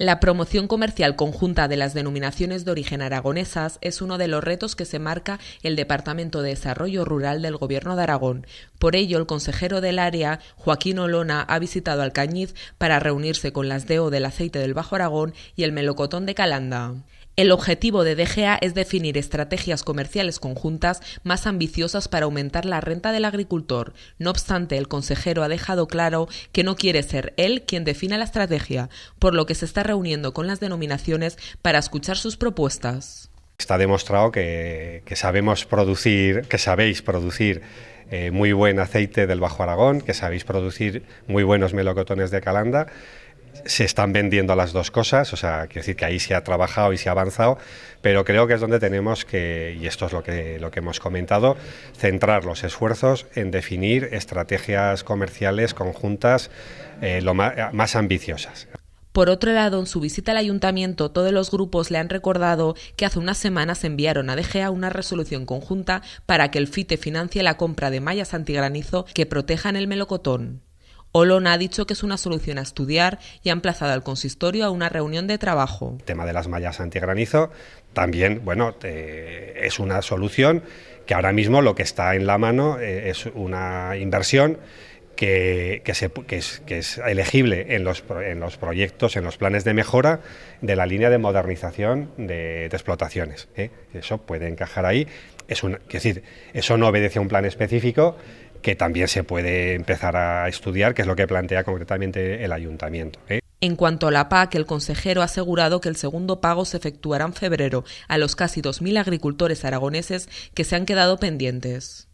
La promoción comercial conjunta de las denominaciones de origen aragonesas es uno de los retos que se marca el Departamento de Desarrollo Rural del Gobierno de Aragón. Por ello, el consejero del área, Joaquín Olona, ha visitado Alcañiz para reunirse con las DEO del aceite del Bajo Aragón y el melocotón de Calanda. El objetivo de DGA es definir estrategias comerciales conjuntas más ambiciosas para aumentar la renta del agricultor. No obstante, el consejero ha dejado claro que no quiere ser él quien defina la estrategia, por lo que se está reuniendo con las denominaciones para escuchar sus propuestas. Está demostrado que, sabemos producir, que sabéis producir eh, muy buen aceite del Bajo Aragón, que sabéis producir muy buenos melocotones de Calanda se están vendiendo las dos cosas, o sea, quiero decir que ahí se ha trabajado y se ha avanzado, pero creo que es donde tenemos que, y esto es lo que, lo que hemos comentado, centrar los esfuerzos en definir estrategias comerciales conjuntas eh, lo más, ambiciosas. Por otro lado, en su visita al ayuntamiento, todos los grupos le han recordado que hace unas semanas enviaron a DGA una resolución conjunta para que el FITE financie la compra de mallas antigranizo que protejan el melocotón. Olón ha dicho que es una solución a estudiar y ha emplazado al consistorio a una reunión de trabajo. El tema de las mallas antigranizo también, bueno, eh, es una solución que ahora mismo lo que está en la mano eh, es una inversión que, es, elegible en los, proyectos, en los planes de mejora de la línea de modernización de, explotaciones. ¿eh? Eso puede encajar ahí. Es, es decir, eso no obedece a un plan específico, que también se puede empezar a estudiar, que es lo que plantea concretamente el ayuntamiento. ¿eh? En cuanto a la PAC, el consejero ha asegurado que el segundo pago se efectuará en febrero a los casi 2.000 agricultores aragoneses que se han quedado pendientes.